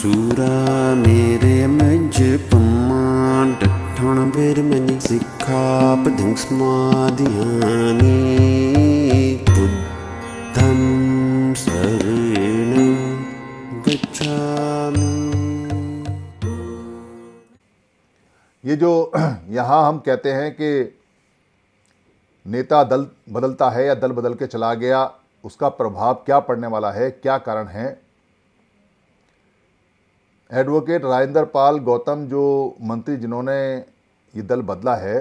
सूरा मेरे ਮਜ ਪੰਮਾਂ ਡਠਣ ਬੇਰ ਮਨੀ ਸਿੱਖਾ ਪਧਿੰ ਸਮਾਧਿਆਨੀ ਬੁੱਧੰ ਸਰਣੰ गच्छामि ये जो यहाँ हम कहते हैं कि नेता दल बदलता है या दल बदल के चला गया उसका प्रभाव क्या पड़ने वाला है क्या कारण है एडवोकेट राजेंद्र पाल गौतम जो मंत्री जिन्होंने ये दल बदला है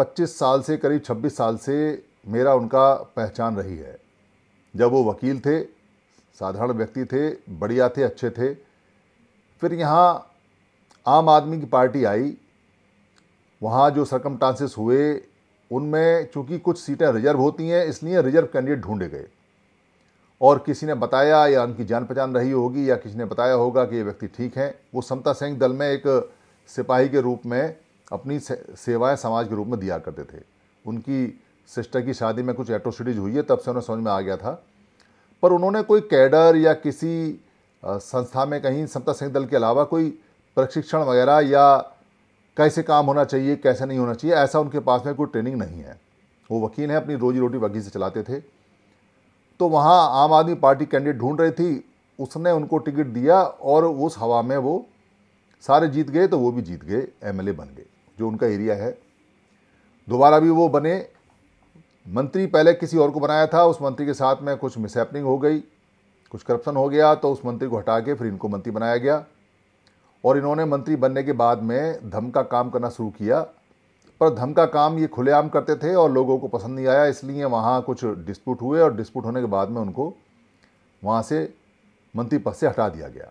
25 साल से करीब 26 साल से मेरा उनका पहचान रही है जब वो वकील थे साधारण व्यक्ति थे बढ़िया थे अच्छे थे फिर यहाँ आम आदमी की पार्टी आई वहाँ जो सरकम हुए उनमें चूँकि कुछ सीटें रिजर्व होती हैं इसलिए रिजर्व कैंडिडेट ढूंढे गए और किसी ने बताया या उनकी जान पहचान रही होगी या किसी ने बताया होगा कि ये व्यक्ति ठीक हैं वो समता सैनिक दल में एक सिपाही के रूप में अपनी सेवाएं समाज के रूप में दिया करते थे उनकी सिस्टर की शादी में कुछ एट्रोसिटीज हुई है तब से उन्हें समझ में आ गया था पर उन्होंने कोई कैडर या किसी संस्था में कहीं समता सैनिक दल के अलावा कोई प्रशिक्षण वगैरह या कैसे काम होना चाहिए कैसे नहीं होना चाहिए ऐसा उनके पास में कोई ट्रेनिंग नहीं है वो वकील हैं अपनी रोजी रोटी बगी से चलाते थे तो वहाँ आम आदमी पार्टी कैंडिडेट ढूंढ रही थी उसने उनको टिकट दिया और उस हवा में वो सारे जीत गए तो वो भी जीत गए एमएलए बन गए जो उनका एरिया है दोबारा भी वो बने मंत्री पहले किसी और को बनाया था उस मंत्री के साथ में कुछ मिसहैपनिंग हो गई कुछ करप्शन हो गया तो उस मंत्री को हटा के फिर इनको मंत्री बनाया गया और इन्होंने मंत्री बनने के बाद में धम का काम करना शुरू किया पर धम का काम ये खुलेआम करते थे और लोगों को पसंद नहीं आया इसलिए वहाँ कुछ डिस्प्यूट हुए और डिस्प्यूट होने के बाद में उनको वहाँ से मंत्री पद से हटा दिया गया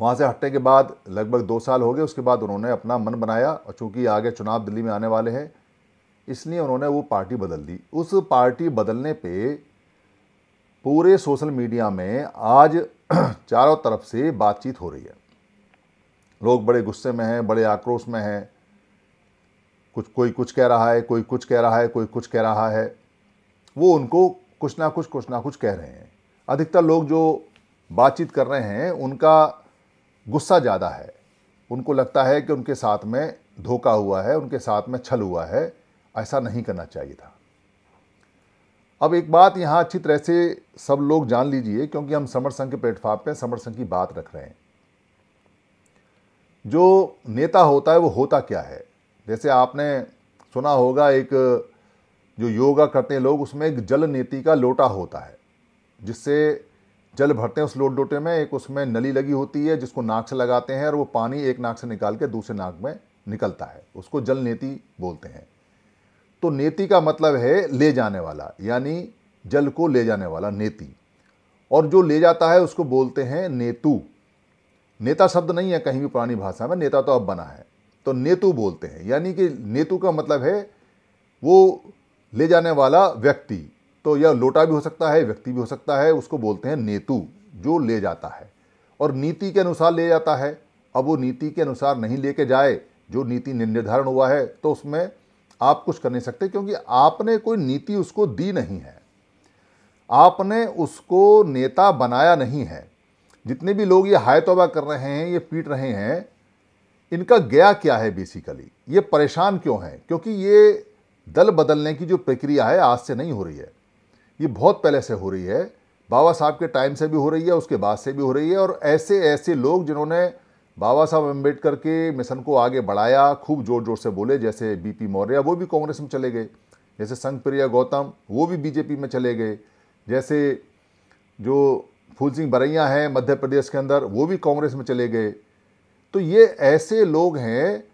वहाँ से हटने के बाद लगभग दो साल हो गए उसके बाद उन्होंने अपना मन बनाया और चूँकि आगे चुनाव दिल्ली में आने वाले हैं इसलिए उन्होंने वो पार्टी बदल दी उस पार्टी बदलने पे पूरे सोशल मीडिया में आज चारों तरफ से बातचीत हो रही है लोग बड़े गुस्से में हैं बड़े आक्रोश में हैं कुछ कोई कुछ कह रहा है कोई कुछ कह रहा है कोई कुछ कह रहा है वो उनको कुछ ना कुछ कुछ ना कुछ कह रहे हैं अधिकतर लोग जो बातचीत कर रहे हैं उनका गुस्सा ज़्यादा है उनको लगता है कि उनके साथ में धोखा हुआ है उनके साथ में छल हुआ है ऐसा नहीं करना चाहिए था अब एक बात यहाँ अच्छी तरह से सब लोग जान लीजिए क्योंकि हम समर संघ के प्लेटफॉर्म पे समर संघ की बात रख रहे हैं जो नेता होता है वो होता क्या है जैसे आपने सुना होगा एक जो योगा करते हैं लोग उसमें एक जल नीति का लोटा होता है जिससे जल भरते हैं उस लोट लोटे में एक उसमें नली लगी होती है जिसको नाक से लगाते हैं और वो पानी एक नाक से निकाल के दूसरे नाक में निकलता है उसको जल नीति बोलते हैं तो नेति का मतलब है ले जाने वाला यानी जल को ले जाने वाला नेति और जो ले जाता है उसको बोलते हैं नेतु नेता शब्द नहीं है कहीं भी पुरानी भाषा में नेता तो अब बना है तो नेतु बोलते हैं यानी कि नेतु का मतलब है वो ले जाने वाला व्यक्ति तो यह लोटा भी हो सकता है व्यक्ति भी हो सकता है उसको बोलते हैं नेतु जो ले जाता है और नीति के अनुसार ले जाता है अब वो नीति के अनुसार नहीं लेके जाए जो नीति निर्धारण हुआ है तो उसमें आप कुछ कर नहीं सकते क्योंकि आपने कोई नीति उसको दी नहीं है आपने उसको नेता बनाया नहीं है जितने भी लोग ये हाय तोबा कर रहे हैं ये पीट रहे हैं इनका गया क्या है बेसिकली ये परेशान क्यों हैं क्योंकि ये दल बदलने की जो प्रक्रिया है आज से नहीं हो रही है ये बहुत पहले से हो रही है बाबा साहब के टाइम से भी हो रही है उसके बाद से भी हो रही है और ऐसे ऐसे लोग जिन्होंने बाबा साहब अम्बेडकर के मिशन को आगे बढ़ाया खूब जोर जोर से बोले जैसे बी पी मौर्य वो भी कांग्रेस में चले गए जैसे प्रिया गौतम वो भी बीजेपी में चले गए जैसे जो फूल सिंह बरैया हैं मध्य प्रदेश के अंदर वो भी कांग्रेस में चले गए तो ये ऐसे लोग हैं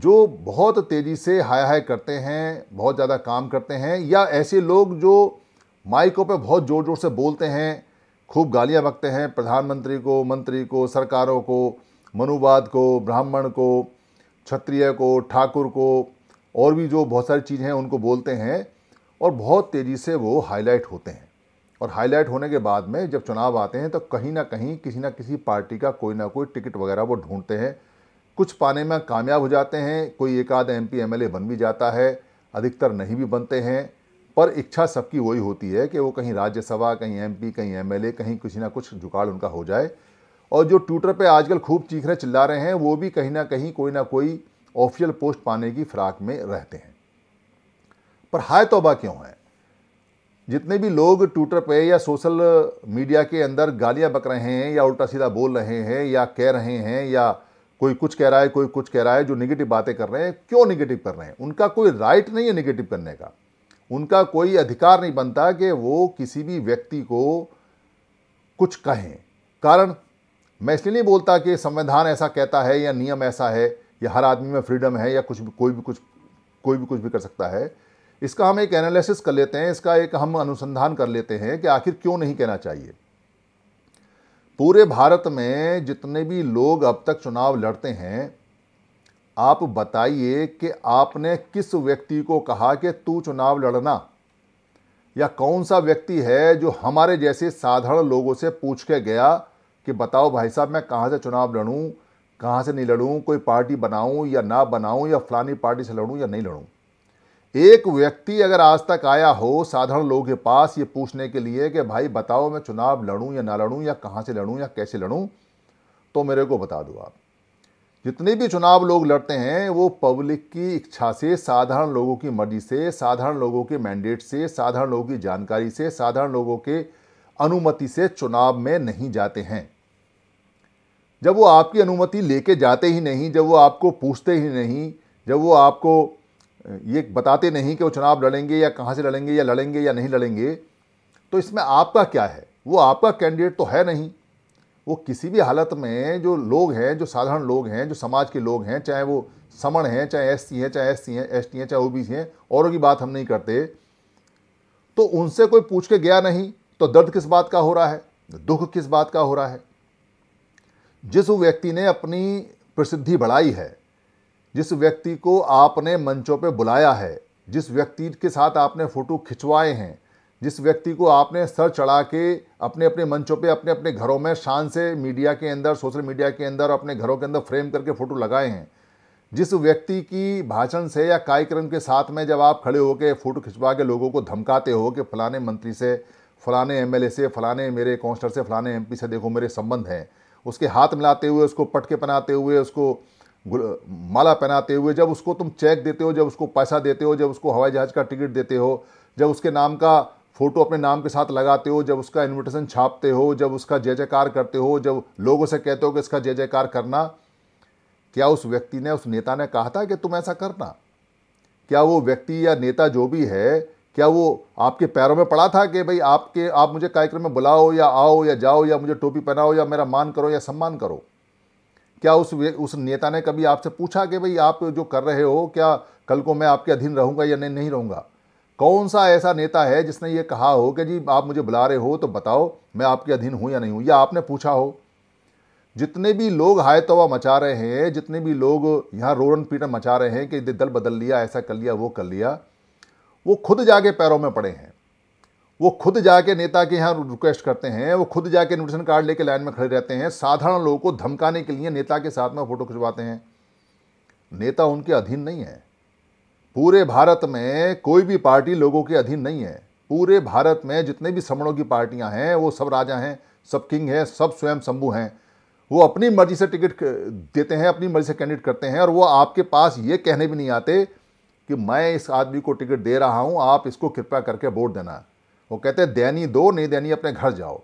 जो बहुत तेज़ी से हाय हाय करते हैं बहुत ज़्यादा काम करते हैं या ऐसे लोग जो माइकों पे बहुत ज़ोर ज़ोर से बोलते हैं खूब गालियाँ बकते हैं प्रधानमंत्री को मंत्री को सरकारों को मनुवाद को ब्राह्मण को क्षत्रिय को ठाकुर को और भी जो बहुत सारी चीज़ें हैं उनको बोलते हैं और बहुत तेज़ी से वो हाईलाइट होते हैं और हाईलाइट होने के बाद में जब चुनाव आते हैं तो कहीं ना कहीं किसी ना किसी पार्टी का कोई ना कोई टिकट वगैरह वो ढूंढते हैं कुछ पाने में कामयाब हो जाते हैं कोई एक आध एम पी बन भी जाता है अधिकतर नहीं भी बनते हैं पर इच्छा सबकी वही होती है कि वो कहीं राज्यसभा कहीं एमपी कहीं एमएलए कहीं कुछ ना कुछ जुगाड़ उनका हो जाए और जो ट्विटर पर आजकल खूब चीख रहे चिल्ला रहे हैं वो भी कहीं ना कहीं कोई ना कोई ऑफिशियल पोस्ट पाने की फिराक में रहते हैं पर हाय तोबा क्यों है जितने भी लोग ट्विटर पे या सोशल मीडिया के अंदर गालियां बक रहे हैं या उल्टा सीधा बोल रहे हैं या कह रहे हैं या कोई कुछ कह रहा है कोई कुछ कह रहा है जो निगेटिव बातें कर रहे हैं क्यों निगेटिव कर रहे हैं उनका कोई राइट नहीं है निगेटिव करने का उनका कोई अधिकार नहीं बनता कि वो किसी भी व्यक्ति को कुछ कहें कारण मैं इसलिए नहीं बोलता कि संविधान ऐसा कहता है या नियम ऐसा है या हर आदमी में फ्रीडम है या कुछ भी कोई भी कुछ कोई भी कुछ भी कर सकता है इसका हम एक एनालिसिस कर लेते हैं इसका एक हम अनुसंधान कर लेते हैं कि आखिर क्यों नहीं कहना चाहिए पूरे भारत में जितने भी लोग अब तक चुनाव लड़ते हैं आप बताइए कि आपने किस व्यक्ति को कहा कि तू चुनाव लड़ना या कौन सा व्यक्ति है जो हमारे जैसे साधारण लोगों से पूछ के गया कि बताओ भाई साहब मैं कहाँ से चुनाव लड़ूँ कहाँ से नहीं लड़ूँ कोई पार्टी बनाऊँ या ना बनाऊँ या फलानी पार्टी से लड़ूँ या नहीं लड़ूँ एक व्यक्ति अगर आज तक आया हो साधारण लोगों के पास ये पूछने के लिए कि भाई बताओ मैं चुनाव लड़ूं या ना लड़ूं या कहाँ से लड़ूं या कैसे लड़ूं तो मेरे को बता दो आप जितने भी चुनाव लोग लड़ते हैं वो पब्लिक की इच्छा से साधारण लोगों की मर्जी से साधारण लोगों के मैंडेट से साधारण लोगों की जानकारी से साधारण लोगों के अनुमति से चुनाव में नहीं जाते हैं जब वो आपकी अनुमति लेके जाते ही नहीं जब वो आपको पूछते ही नहीं जब वो आपको ये बताते नहीं कि वो चुनाव लड़ेंगे या कहाँ से लड़ेंगे या लड़ेंगे या नहीं लड़ेंगे तो इसमें आपका क्या है वो आपका कैंडिडेट तो है नहीं वो किसी भी हालत में जो लोग हैं जो साधारण लोग हैं जो समाज के लोग हैं चाहे वो समण हैं चाहे एस हैं चाहे एस हैं एस हैं चाहे ओ हैं औरों की बात हम नहीं करते तो उनसे कोई पूछ के गया नहीं तो दर्द किस बात का हो रहा है दुख किस बात का हो रहा है जिस व्यक्ति ने अपनी प्रसिद्धि बढ़ाई है जिस व्यक्ति को आपने मंचों पे बुलाया है जिस व्यक्ति के साथ आपने फ़ोटो खिंचवाए हैं जिस व्यक्ति को आपने सर चढ़ा के अपने अपने मंचों पे अपने अपने घरों में शान से मीडिया के अंदर सोशल मीडिया के अंदर अपने घरों के अंदर फ्रेम करके फ़ोटो लगाए हैं जिस व्यक्ति की भाषण से या कार्यक्रम के साथ में जब आप खड़े होकर फ़ोटो खिंचवा के लोगों को धमकाते हो कि फ़लाने मंत्री से फ़लाने एम से फ़लाने मेरे काउंसलर से फ़लाने एम से देखो मेरे संबंध हैं उसके हाथ मिलाते हुए उसको पटके पनाते हुए उसको माला पहनाते हुए जब उसको तुम चेक देते हो जब उसको पैसा देते हो जब उसको हवाई जहाज़ का टिकट देते हो जब उसके नाम का फ़ोटो अपने नाम के साथ लगाते हो जब उसका इन्विटेशन छापते हो जब उसका जय जयकार करते हो जब लोगों से कहते हो कि इसका जय जयकार करना क्या उस व्यक्ति ने उस नेता ने कहा था कि तुम ऐसा करना क्या वो व्यक्ति या नेता जो भी है क्या वो आपके पैरों में पड़ा था कि भाई आपके आप मुझे कार्यक्रम में बुलाओ या आओ या जाओ या मुझे टोपी पहनाओ या मेरा मान करो या सम्मान करो क्या उस उस नेता ने कभी आपसे पूछा कि भाई आप जो कर रहे हो क्या कल को मैं आपके अधीन रहूंगा या नहीं नहीं कौन सा ऐसा नेता है जिसने ये कहा हो कि जी आप मुझे बुला रहे हो तो बताओ मैं आपके अधीन हूं या नहीं हूं या आपने पूछा हो जितने भी लोग हाय तवा मचा रहे हैं जितने भी लोग यहाँ रोरन पीटन मचा रहे हैं कि दल बदल लिया ऐसा कर लिया वो कर लिया वो खुद जाके पैरों में पड़े हैं वो खुद जाके नेता के यहाँ रिक्वेस्ट करते हैं वो खुद जाके इन्विटेशन कार्ड लेके लाइन में खड़े रहते हैं साधारण लोगों को धमकाने के लिए नेता के साथ में फ़ोटो खिंचवाते हैं नेता उनके अधीन नहीं है पूरे भारत में कोई भी पार्टी लोगों के अधीन नहीं है पूरे भारत में जितने भी समणों की पार्टियां हैं वो सब राजा हैं सब किंग हैं सब स्वयं शंभू हैं वो अपनी मर्जी से टिकट देते हैं अपनी मर्जी से कैंडिडेट करते हैं और वो आपके पास ये कहने भी नहीं आते कि मैं इस आदमी को टिकट दे रहा हूँ आप इसको कृपया करके वोट देना वो कहते हैं दैनी दो नहीं दैनी अपने घर जाओ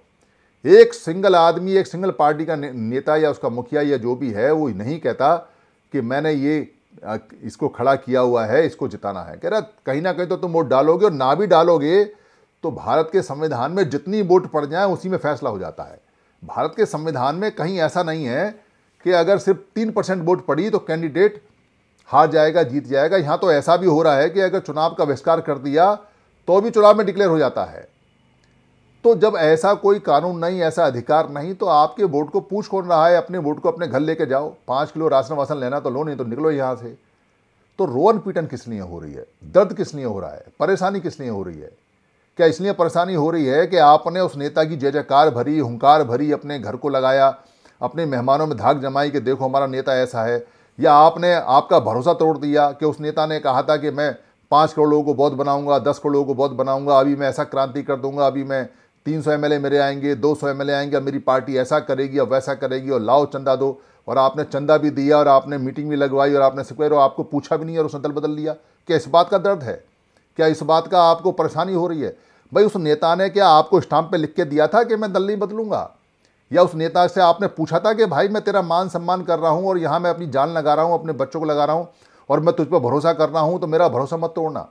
एक सिंगल आदमी एक सिंगल पार्टी का नेता या उसका मुखिया या जो भी है वो नहीं कहता कि मैंने ये इसको खड़ा किया हुआ है इसको जिताना है कह रहा कहीं ना कहीं तो तुम वोट डालोगे और ना भी डालोगे तो भारत के संविधान में जितनी वोट पड़ जाए उसी में फैसला हो जाता है भारत के संविधान में कहीं ऐसा नहीं है कि अगर सिर्फ तीन परसेंट वोट पड़ी तो कैंडिडेट हार जाएगा जीत जाएगा यहाँ तो ऐसा भी हो रहा है कि अगर चुनाव का बहिष्कार कर दिया तो भी चुनाव में डिक्लेयर हो जाता है तो जब ऐसा कोई कानून नहीं ऐसा अधिकार नहीं तो आपके वोट को पूछ कौन रहा है अपने वोट को अपने घर लेके जाओ पांच किलो राशन वासन लेना तो लो नहीं तो निकलो यहां से तो रोन पीटन किस लिए हो रही है दर्द किस लिए हो रहा है परेशानी किस लिए हो रही है क्या इसलिए परेशानी हो रही है कि आपने उस नेता की जय जयकार भरी हुंकार भरी अपने घर को लगाया अपने मेहमानों में धाक जमाई कि देखो हमारा नेता ऐसा है या आपने आपका भरोसा तोड़ दिया कि उस नेता ने कहा था कि मैं पाँच करोड़ लोगों को बहुत बनाऊंगा दस करोड़ लोगों को बहुत बनाऊंगा अभी मैं ऐसा क्रांति कर दूंगा अभी मैं तीन सौ एम मेरे आएंगे दो सौ एम आएंगे मेरी पार्टी ऐसा करेगी और वैसा करेगी और लाओ चंदा दो और आपने चंदा भी दिया और आपने मीटिंग भी लगवाई और आपने सिक्वायर और आपको पूछा भी नहीं और उसने दल बदल लिया क्या इस बात का दर्द है क्या इस बात का आपको परेशानी हो रही है भाई उस नेता ने क्या आपको स्टाम्प पे लिख के दिया था कि मैं दल नहीं बदलूंगा या उस नेता से आपने पूछा था कि भाई मैं तेरा मान सम्मान कर रहा हूँ और यहाँ मैं अपनी जान लगा रहा हूँ अपने बच्चों को लगा रहा हूँ और मैं तुझ पर भरोसा कर रहा हूँ तो मेरा भरोसा मत तोड़ना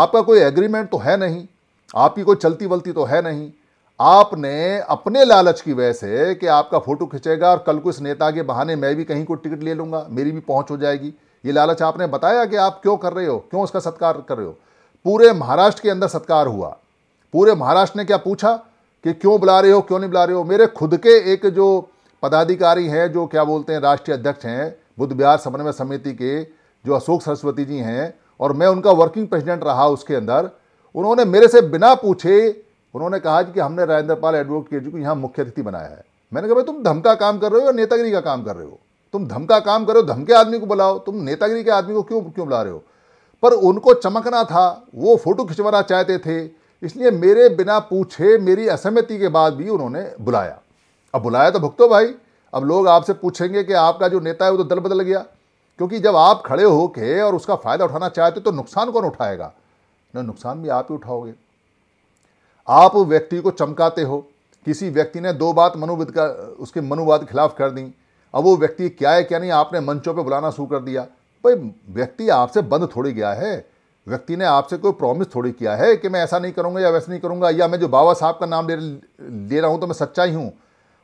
आपका कोई एग्रीमेंट तो है नहीं आपकी कोई चलती वलती तो है नहीं आपने अपने लालच की वजह से कि आपका फोटो खिंचेगा और कल को इस नेता के बहाने मैं भी कहीं को टिकट ले लूँगा मेरी भी पहुँच हो जाएगी ये लालच आपने बताया कि आप क्यों कर रहे हो क्यों उसका सत्कार कर रहे हो पूरे महाराष्ट्र के अंदर सत्कार हुआ पूरे महाराष्ट्र ने क्या पूछा कि क्यों बुला रहे हो क्यों नहीं बुला रहे हो मेरे खुद के एक जो पदाधिकारी हैं जो क्या बोलते हैं राष्ट्रीय अध्यक्ष हैं बुद्ध बिहार समन्वय समिति के जो अशोक सरस्वती जी हैं और मैं उनका वर्किंग प्रेसिडेंट रहा उसके अंदर उन्होंने मेरे से बिना पूछे उन्होंने कहा कि हमने राजेंद्र पाल एडवोकेट जी को यहाँ मुख्य अतिथि बनाया है मैंने कहा भाई तुम धमका काम कर रहे हो या नेतागिरी का काम कर रहे हो तुम धमका काम करो धमके आदमी को बुलाओ तुम नेतागिरी के आदमी को क्यों क्यों बुला रहे हो पर उनको चमकना था वो फोटो खिंचवाना चाहते थे इसलिए मेरे बिना पूछे मेरी असहमति के बाद भी उन्होंने बुलाया अब बुलाया तो भुगतो भाई अब लोग आपसे पूछेंगे कि आपका जो नेता है वो तो दल बदल गया क्योंकि जब आप खड़े हो के और उसका फ़ायदा उठाना चाहते तो नुकसान कौन उठाएगा ना नुकसान भी आप ही उठाओगे आप व्यक्ति को चमकाते हो किसी व्यक्ति ने दो बात मनोविद का उसके के खिलाफ कर दी अब वो व्यक्ति क्या है क्या नहीं आपने मंचों पे बुलाना शुरू कर दिया भाई व्यक्ति आपसे बंद थोड़ी गया है व्यक्ति ने आपसे कोई प्रॉमिस थोड़ी किया है कि मैं ऐसा नहीं करूंगा या वैसा नहीं करूंगा या मैं जो बाबा साहब का नाम ले ले रहा हूं तो मैं सच्चाई हूँ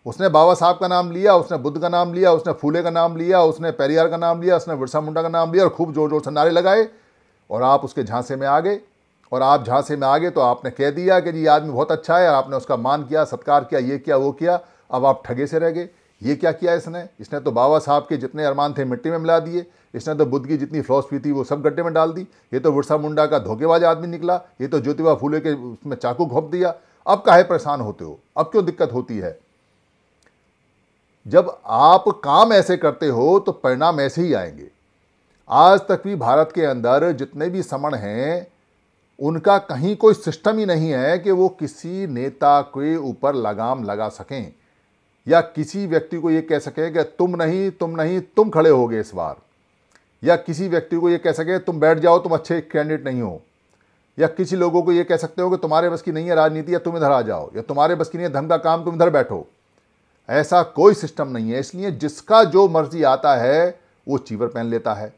उसने बाबा साहब का नाम लिया उसने बुद्ध का नाम लिया उसने फूले का नाम लिया उसने पेरियार का नाम लिया उसने बिरसा मुंडा का नाम लिया और खूब जोर जोर से नारे लगाए और आप उसके झांसे में आ गए और आप झांसे में आ गए तो आपने कह दिया कि जी आदमी बहुत अच्छा है और आपने उसका मान किया सत्कार किया ये किया वो किया अब आप ठगे से रह गए ये क्या किया इसने इसने तो बाबा साहब के जितने अरमान थे मिट्टी में मिला दिए इसने तो बुद्ध की जितनी फिलोसफी थी वो सब गड्ढे में डाल दी ये तो वर्षा मुंडा का धोखेबाज आदमी निकला ये तो ज्योतिबा फूले के उसमें चाकू घोप दिया अब काहे परेशान होते हो अब क्यों दिक्कत होती है जब आप काम ऐसे करते हो तो परिणाम ऐसे ही आएंगे आज तक भी भारत के अंदर जितने भी समण हैं उनका कहीं कोई सिस्टम ही नहीं है कि वो किसी नेता के ऊपर लगाम लगा सकें या किसी व्यक्ति को ये कह सकें कि तुम नहीं तुम नहीं तुम खड़े होगे इस बार या किसी व्यक्ति को ये कह सकें तुम बैठ जाओ तुम अच्छे कैंडिडेट नहीं हो या किसी लोगों को ये कह सकते हो कि तुम्हारे बस की नहीं है राजनीति या तुम इधर आ जाओ या तुम्हारे बस की नहीं है का काम तुम इधर बैठो ऐसा कोई सिस्टम नहीं है इसलिए जिसका जो मर्जी आता है वो चीवर पहन लेता है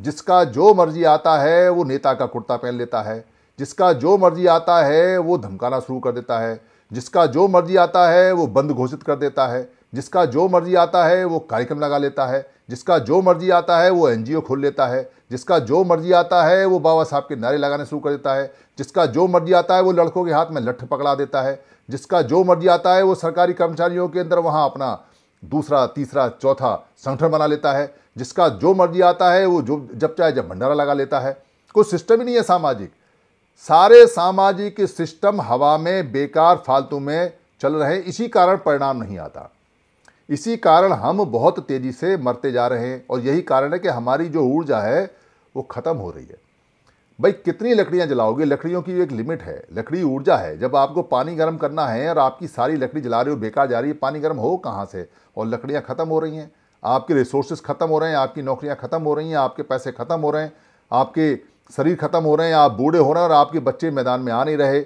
जिसका जो मर्जी आता है वो नेता का कुर्ता पहन लेता है जिसका जो मर्जी आता है वो धमकाना शुरू कर देता है जिसका जो मर्जी आता है वो बंद घोषित कर देता है जिसका जो मर्जी आता है वो कार्यक्रम लगा लेता है जिसका जो मर्जी आता है वो एनजीओ खोल लेता है जिसका जो मर्जी आता है वो बाबा साहब के नारे लगाने शुरू कर देता है जिसका जो मर्जी आता है वो लड़कों के हाथ में लठ पकड़ा देता है जिसका जो मर्जी आता है वो सरकारी कर्मचारियों के अंदर वहाँ अपना दूसरा तीसरा चौथा संगठन बना लेता है जिसका जो मर्जी आता है वो जो जब चाहे जब भंडारा लगा लेता है कोई सिस्टम ही नहीं है सामाजिक सारे सामाजिक सिस्टम हवा में बेकार फालतू में चल रहे हैं इसी कारण परिणाम नहीं आता इसी कारण हम बहुत तेज़ी से मरते जा रहे हैं और यही कारण है कि हमारी जो ऊर्जा है वो ख़त्म हो रही है भाई कितनी लकड़ियाँ जलाओगे लकड़ियों की एक लिमिट है लकड़ी ऊर्जा है जब आपको पानी गर्म करना है और आपकी सारी लकड़ी जला रहे हो बेकार जा रही है पानी गर्म हो कहाँ से और लकड़ियाँ ख़त्म हो रही हैं आपके रिसोर्सेज ख़त्म हो रहे हैं आपकी नौकरियाँ ख़त्म हो रही हैं आपके पैसे ख़त्म हो रहे हैं आपके शरीर ख़त्म हो रहे हैं आप बूढ़े हो रहे हैं और आपके बच्चे मैदान में आ नहीं रहे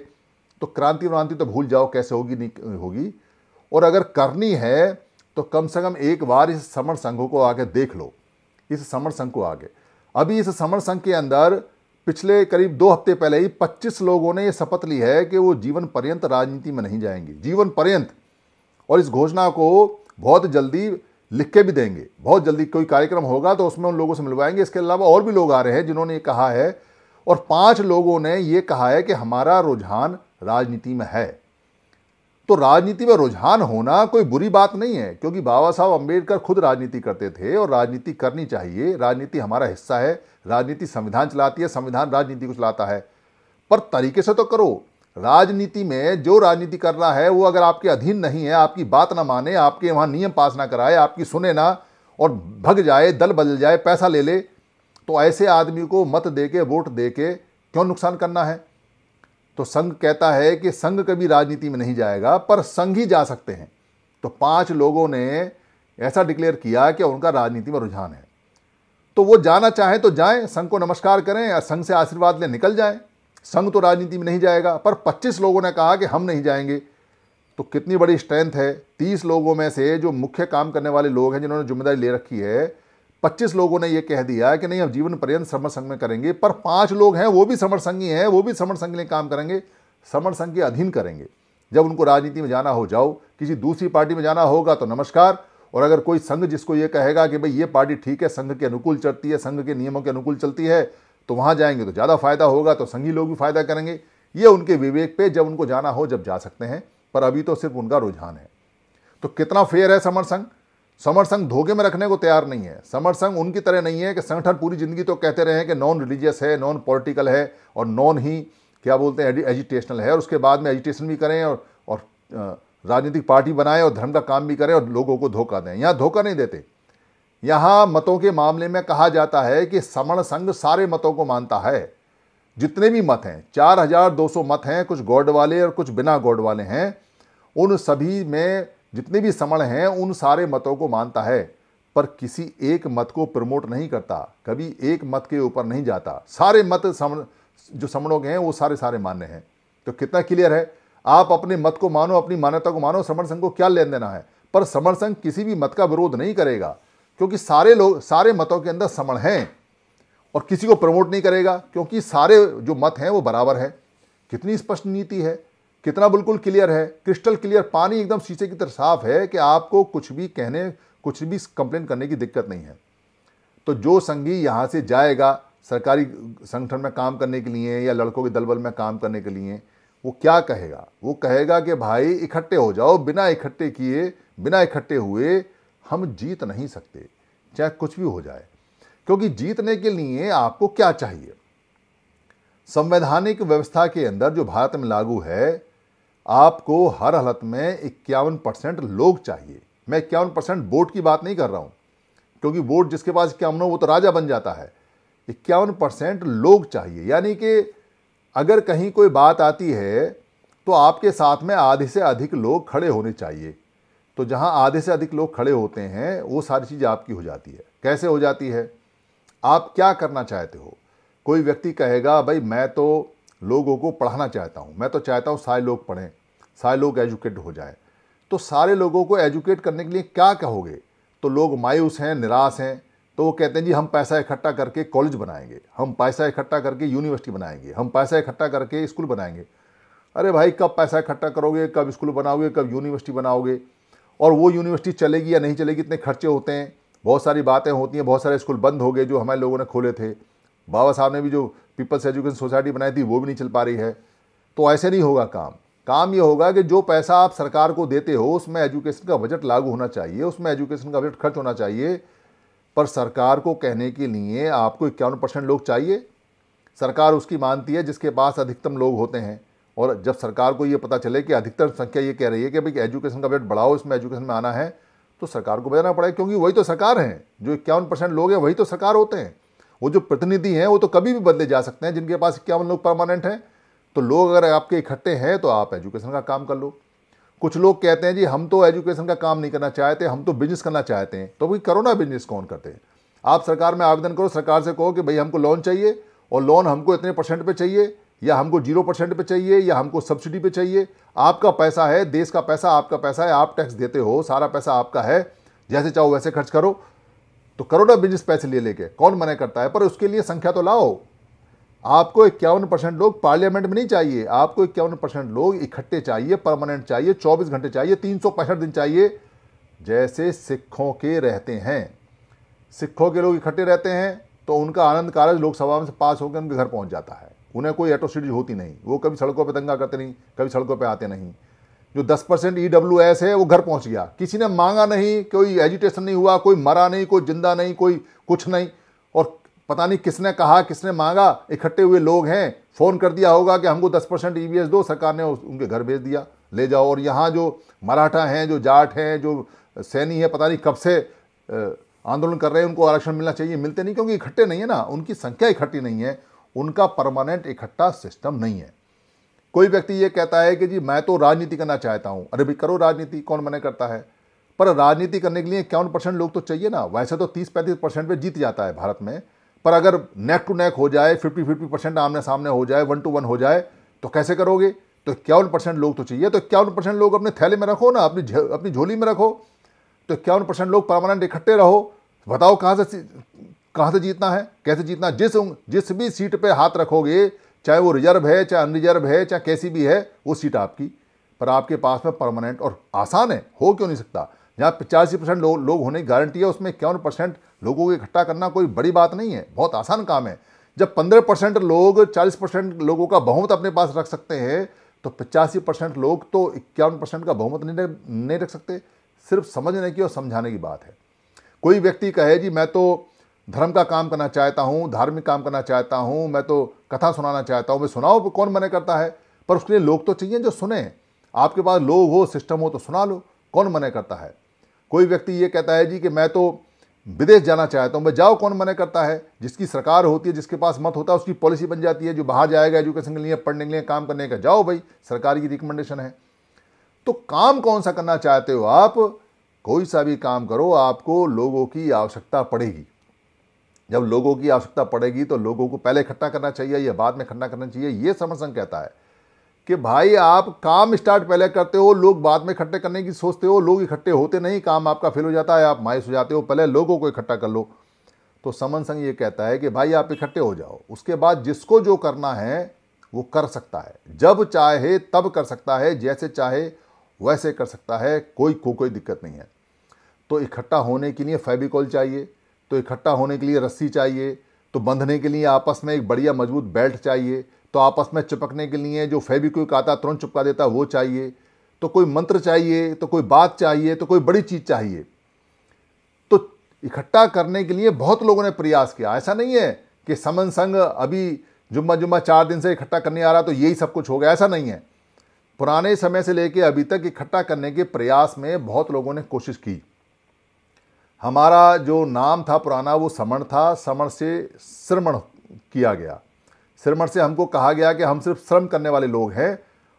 तो क्रांति व्रांति तो भूल जाओ कैसे होगी नहीं होगी और अगर करनी है तो कम से कम एक बार इस समर संघ को आगे देख लो इस समर संघ को आगे अभी इस समर संघ के अंदर पिछले करीब दो हफ्ते पहले ही 25 लोगों ने यह शपथ ली है कि वो जीवन पर्यंत राजनीति में नहीं जाएंगे जीवन पर्यंत और इस घोषणा को बहुत जल्दी लिख के भी देंगे बहुत जल्दी कोई कार्यक्रम होगा तो उसमें उन लोगों से मिलवाएंगे इसके अलावा और भी लोग आ रहे हैं जिन्होंने ये कहा है और पांच लोगों ने ये कहा है कि हमारा रुझान राजनीति में है तो राजनीति में रुझान होना कोई बुरी बात नहीं है क्योंकि बाबा साहब अम्बेडकर खुद राजनीति करते थे और राजनीति करनी चाहिए राजनीति हमारा हिस्सा है राजनीति संविधान चलाती है संविधान राजनीति को चलाता है पर तरीके से तो करो राजनीति में जो राजनीति कर रहा है वो अगर आपके अधीन नहीं है आपकी बात ना माने आपके वहाँ नियम पास ना कराए आपकी सुने ना और भग जाए दल बदल जाए पैसा ले ले तो ऐसे आदमी को मत दे के वोट दे के क्यों नुकसान करना है तो संघ कहता है कि संघ कभी राजनीति में नहीं जाएगा पर संघ ही जा सकते हैं तो पांच लोगों ने ऐसा डिक्लेयर किया कि उनका राजनीति में रुझान है तो वो जाना चाहें तो जाएं संघ को नमस्कार करें या संघ से आशीर्वाद ले निकल जाएं संघ तो राजनीति में नहीं जाएगा पर 25 लोगों ने कहा कि हम नहीं जाएंगे तो कितनी बड़ी स्ट्रेंथ है 30 लोगों में से जो मुख्य काम करने वाले लोग हैं जिन्होंने जिम्मेदारी ले रखी है पच्चीस लोगों ने यह कह दिया है कि नहीं हम जीवन पर्यंत समर संघ में करेंगे पर पांच लोग हैं वो भी समर संघी हैं वो भी समर संघ के काम करेंगे समर संघ के अधीन करेंगे जब उनको राजनीति में जाना हो जाओ किसी दूसरी पार्टी में जाना होगा तो नमस्कार और अगर कोई संघ जिसको ये कहेगा कि भाई ये पार्टी ठीक है संघ के अनुकूल चलती है संघ के नियमों के अनुकूल चलती है तो वहाँ जाएंगे तो ज़्यादा फायदा होगा तो संघी लोग भी फायदा करेंगे ये उनके विवेक पे जब उनको जाना हो जब जा सकते हैं पर अभी तो सिर्फ उनका रुझान है तो कितना फेयर है समर संघ समर संघ धोखे में रखने को तैयार नहीं है समर संघ उनकी तरह नहीं है कि संगठन पूरी ज़िंदगी तो कहते रहे हैं कि नॉन रिलीजियस है नॉन पॉलिटिकल है और नॉन ही क्या बोलते हैं एजिटेशनल है और उसके बाद में एजिटेशन भी करें और और राजनीतिक पार्टी बनाएं और धर्म का काम भी करें और लोगों को धोखा दें यहाँ धोखा नहीं देते यहाँ मतों के मामले में कहा जाता है कि समण संघ सारे मतों को मानता है जितने भी मत हैं 4200 मत हैं कुछ गॉड वाले और कुछ बिना गॉड वाले हैं उन सभी में जितने भी समण हैं उन सारे मतों को मानता है पर किसी एक मत को प्रमोट नहीं करता कभी एक मत के ऊपर नहीं जाता सारे मत समण जो समणों के हैं वो सारे सारे मान्य हैं तो कितना क्लियर है आप अपने मत को मानो अपनी मान्यता को मानो समण संघ को क्या लेन देना है पर समण संघ किसी भी मत का विरोध नहीं करेगा क्योंकि सारे लोग सारे मतों के अंदर समण हैं और किसी को प्रमोट नहीं करेगा क्योंकि सारे जो मत हैं वो बराबर हैं कितनी स्पष्ट नीति है कितना बिल्कुल क्लियर है क्रिस्टल क्लियर पानी एकदम शीशे की तरह साफ है कि आपको कुछ भी कहने कुछ भी कंप्लेन करने की दिक्कत नहीं है तो जो संगी यहाँ से जाएगा सरकारी संगठन में काम करने के लिए या लड़कों के दलबल में काम करने के लिए वो क्या कहेगा वो कहेगा कि भाई इकट्ठे हो जाओ बिना इकट्ठे किए बिना इकट्ठे हुए हम जीत नहीं सकते चाहे कुछ भी हो जाए क्योंकि जीतने के लिए आपको क्या चाहिए संवैधानिक व्यवस्था के अंदर जो भारत में लागू है आपको हर हालत में इक्यावन परसेंट लोग चाहिए मैं इक्यावन परसेंट वोट की बात नहीं कर रहा हूं क्योंकि वोट जिसके पास इक्यावन हो वो तो राजा बन जाता है इक्यावन परसेंट लोग चाहिए यानी कि अगर कहीं कोई बात आती है तो आपके साथ में आधे से अधिक लोग खड़े होने चाहिए तो जहां आधे से अधिक लोग खड़े होते हैं वो सारी चीज़ आपकी हो जाती है कैसे हो जाती है आप क्या करना चाहते हो कोई व्यक्ति कहेगा भाई मैं तो लोगों को पढ़ाना चाहता हूँ मैं तो चाहता हूँ सारे लोग पढ़ें सारे लोग एजुकेट हो जाए तो सारे लोगों को एजुकेट करने के लिए क्या कहोगे तो लोग मायूस हैं निराश हैं तो वो कहते हैं जी हम पैसा इकट्ठा करके कॉलेज बनाएंगे हम पैसा इकट्ठा करके यूनिवर्सिटी बनाएंगे हम पैसा इकट्ठा करके स्कूल बनाएंगे अरे भाई कब पैसा इकट्ठा करोगे कब स्कूल बनाओगे कब यूनिवर्सिटी बनाओगे और वो यूनिवर्सिटी चलेगी या नहीं चलेगी इतने खर्चे होते हैं बहुत सारी बातें होती हैं बहुत सारे स्कूल बंद हो गए जो हमारे लोगों ने खोले थे बाबा साहब ने भी जो पीपल्स एजुकेशन सोसाइटी बनाई थी वो भी नहीं चल पा रही है तो ऐसे नहीं होगा काम काम ये होगा कि जो पैसा आप सरकार को देते हो उसमें एजुकेशन का बजट लागू होना चाहिए उसमें एजुकेशन का बजट खर्च होना चाहिए पर सरकार को कहने के लिए आपको इक्यावन परसेंट लोग चाहिए सरकार उसकी मानती है जिसके पास अधिकतम लोग होते हैं और जब सरकार को ये पता चले कि अधिकतर संख्या ये कह रही है कि भाई एजुकेशन का बजट बढ़ाओ इसमें एजुकेशन में आना है तो सरकार को बजाना पड़ेगा क्योंकि वही तो सरकार हैं जो इक्यावन परसेंट लोग हैं वही तो सरकार होते हैं वो जो प्रतिनिधि हैं वो तो कभी भी बदले जा सकते हैं जिनके पास इक्यावन लोग परमानेंट हैं तो लोग अगर आपके इकट्ठे हैं तो आप एजुकेशन का काम कर लो कुछ लोग कहते हैं जी हम तो एजुकेशन का काम नहीं करना चाहते हम तो बिजनेस करना चाहते हैं तो भाई करो ना बिजनेस कौन करते हैं आप सरकार में आवेदन करो सरकार से कहो कि भाई हमको लोन चाहिए और लोन हमको इतने परसेंट पे चाहिए या हमको जीरो परसेंट पे चाहिए या हमको सब्सिडी पे चाहिए आपका पैसा है देश का पैसा आपका पैसा है आप टैक्स देते हो सारा पैसा आपका है जैसे चाहो वैसे खर्च करो तो करोड़ों बिजनेस पैसे ले लेके कौन मना करता है पर उसके लिए संख्या तो लाओ आपको इक्यावन परसेंट लोग पार्लियामेंट में नहीं चाहिए आपको इक्यावन परसेंट लोग इकट्ठे चाहिए परमानेंट चाहिए चौबीस घंटे चाहिए तीन दिन चाहिए जैसे सिखों के रहते हैं सिखों के लोग इकट्ठे रहते हैं तो उनका आनंद कारज लोकसभा में से पास होकर उनके घर पहुंच जाता है उन्हें कोई एट्रोसिटी होती नहीं वो कभी सड़कों पर दंगा करते नहीं कभी सड़कों पर आते नहीं जो 10 परसेंट ई e है वो घर पहुंच गया किसी ने मांगा नहीं कोई एजिटेशन नहीं हुआ कोई मरा नहीं कोई जिंदा नहीं कोई कुछ नहीं और पता नहीं किसने कहा किसने मांगा इकट्ठे हुए लोग हैं फ़ोन कर दिया होगा कि हमको 10 परसेंट ई e दो सरकार ने उनके घर भेज दिया ले जाओ और यहाँ जो मराठा हैं जो जाट हैं जो सैनी है पता नहीं कब से आंदोलन कर रहे हैं उनको आरक्षण मिलना चाहिए मिलते नहीं क्योंकि इकट्ठे नहीं है ना उनकी संख्या इकट्ठी नहीं है उनका परमानेंट इकट्ठा सिस्टम नहीं है कोई व्यक्ति ये कहता है कि जी मैं तो राजनीति करना चाहता हूँ अरे भी करो राजनीति कौन मना करता है पर राजनीति करने के लिए इक्यावन परसेंट लोग तो चाहिए ना वैसे तो तीस पैंतीस परसेंट पर जीत जाता है भारत में पर अगर नेक टू नेक हो जाए फिफ्टी फिफ्टी परसेंट आमने सामने हो जाए वन टू वन हो जाए तो कैसे करोगे तो इक्यावन परसेंट लोग तो चाहिए तो इक्यावन परसेंट लोग अपने थैले में रखो ना अपनी अपनी झोली में रखो तो इक्यावन परसेंट लोग परमानेंट इकट्ठे रहो बताओ कहाँ से कहाँ से जीतना है कैसे जीतना जिस जिस भी सीट पर हाथ रखोगे चाहे वो रिजर्व है चाहे अनरिजर्व है चाहे कैसी भी है वो सीट आपकी पर आपके पास में परमानेंट और आसान है हो क्यों नहीं सकता जहाँ पचासी परसेंट लो, लोग होने की गारंटी है उसमें इक्यावन परसेंट लोगों को इकट्ठा करना कोई बड़ी बात नहीं है बहुत आसान काम है जब पंद्रह परसेंट लोग चालीस परसेंट लोगों का बहुमत अपने पास रख सकते हैं तो पचासी परसेंट लोग तो इक्यावन परसेंट का बहुमत नहीं नहीं रख सकते सिर्फ समझने की और समझाने की बात है कोई व्यक्ति कहे जी मैं तो धर्म का काम करना चाहता हूँ धार्मिक काम करना चाहता हूँ मैं तो कथा सुनाना चाहता हूँ मैं सुनाओ कौन मना करता है पर उसके लिए लोग तो चाहिए जो सुने आपके पास लोग हो सिस्टम हो तो सुना लो कौन मना करता है कोई व्यक्ति ये कहता है जी कि मैं तो विदेश जाना चाहता हूँ मैं जाओ कौन मना करता है जिसकी सरकार होती है जिसके पास मत होता है उसकी पॉलिसी बन जाती है जो बाहर जाएगा एजुकेशन के लिए पढ़ने के लिए काम करने का जाओ भाई सरकार की रिकमेंडेशन है तो काम कौन सा करना चाहते हो आप कोई सा भी काम करो आपको लोगों की आवश्यकता पड़ेगी जब लोगों की आवश्यकता पड़ेगी तो लोगों को पहले इकट्ठा करना चाहिए या बाद में इकट्ठा करना चाहिए ये समरसन कहता है कि भाई आप काम स्टार्ट पहले करते हो लोग बाद में इकट्ठे करने की सोचते हो लोग इकट्ठे होते नहीं काम आपका फेल हो जाता है आप मायूस हो जाते हो पहले लोगों को इकट्ठा कर लो तो समन संघ ये कहता है कि भाई आप इकट्ठे हो जाओ उसके बाद जिसको जो करना है वो कर सकता है जब चाहे तब कर सकता है जैसे चाहे वैसे कर सकता है कोई को कोई दिक्कत नहीं है तो इकट्ठा होने के लिए फेबिकॉल चाहिए तो इकट्ठा होने के लिए रस्सी चाहिए तो बंधने के लिए आपस में एक बढ़िया मजबूत बेल्ट चाहिए तो आपस में चिपकने के लिए जो फेबिक्विक आता तुरंत चिपका देता वो चाहिए तो कोई मंत्र चाहिए तो कोई बात चाहिए तो कोई बड़ी चीज़ चाहिए तो इकट्ठा करने के लिए बहुत लोगों ने प्रयास किया ऐसा नहीं है कि समन संघ अभी जुम्मा जुम्मा चार दिन से इकट्ठा करने आ रहा तो यही सब कुछ हो गया ऐसा नहीं है पुराने समय से लेके अभी तक इकट्ठा करने के प्रयास में बहुत लोगों ने कोशिश की हमारा जो नाम था पुराना वो समण था समण से श्रमण किया गया श्रमण से हमको कहा गया कि हम सिर्फ श्रम करने वाले लोग हैं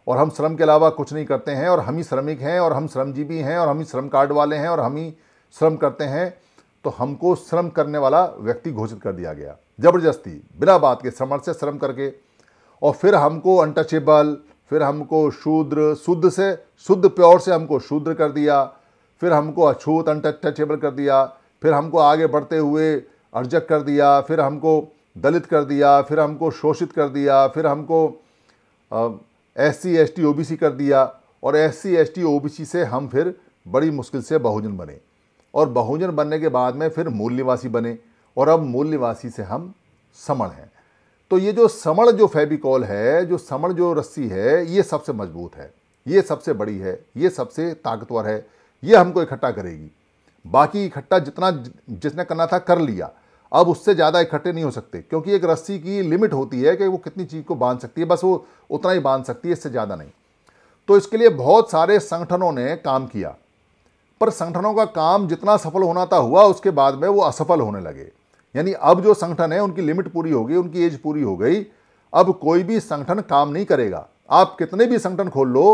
और हम श्रम के अलावा कुछ नहीं करते हैं और हम ही श्रमिक हैं और हम श्रमजीवी हैं और हम ही श्रम कार्ड वाले हैं और हम ही श्रम करते हैं तो हमको श्रम करने वाला व्यक्ति घोषित कर दिया गया ज़बरदस्ती बिना बात के श्रमण से श्रम करके और फिर हमको अनटचेबल फिर हमको शूद्र शुद्ध से शुद्ध प्योर से हमको शूद्र कर दिया फिर हमको अछूत अनटचेबल कर दिया फिर हमको आगे बढ़ते हुए अर्जक कर दिया फिर हमको दलित कर दिया फिर हमको शोषित कर दिया फिर हमको S C S T O B C कर दिया और S C S T O B C से हम फिर बड़ी मुश्किल से बहुजन बने और बहुजन बनने के बाद में फिर मूल निवासी बने और अब मूल निवासी से हम समण हैं तो ये जो समण जो फेबिकॉल है जो समण जो रस्सी है ये सबसे मजबूत है ये सबसे बड़ी है ये सबसे ताकतवर है ये हमको इकट्ठा करेगी बाकी इकट्ठा जितना जिसने करना था कर लिया अब उससे ज़्यादा इकट्ठे नहीं हो सकते क्योंकि एक रस्सी की लिमिट होती है कि वो कितनी चीज़ को बांध सकती है बस वो उतना ही बांध सकती है इससे ज़्यादा नहीं तो इसके लिए बहुत सारे संगठनों ने काम किया पर संगठनों का काम जितना सफल होना था हुआ उसके बाद में वो असफल होने लगे यानी अब जो संगठन है उनकी लिमिट पूरी हो गई उनकी एज पूरी हो गई अब कोई भी संगठन काम नहीं करेगा आप कितने भी संगठन खोल लो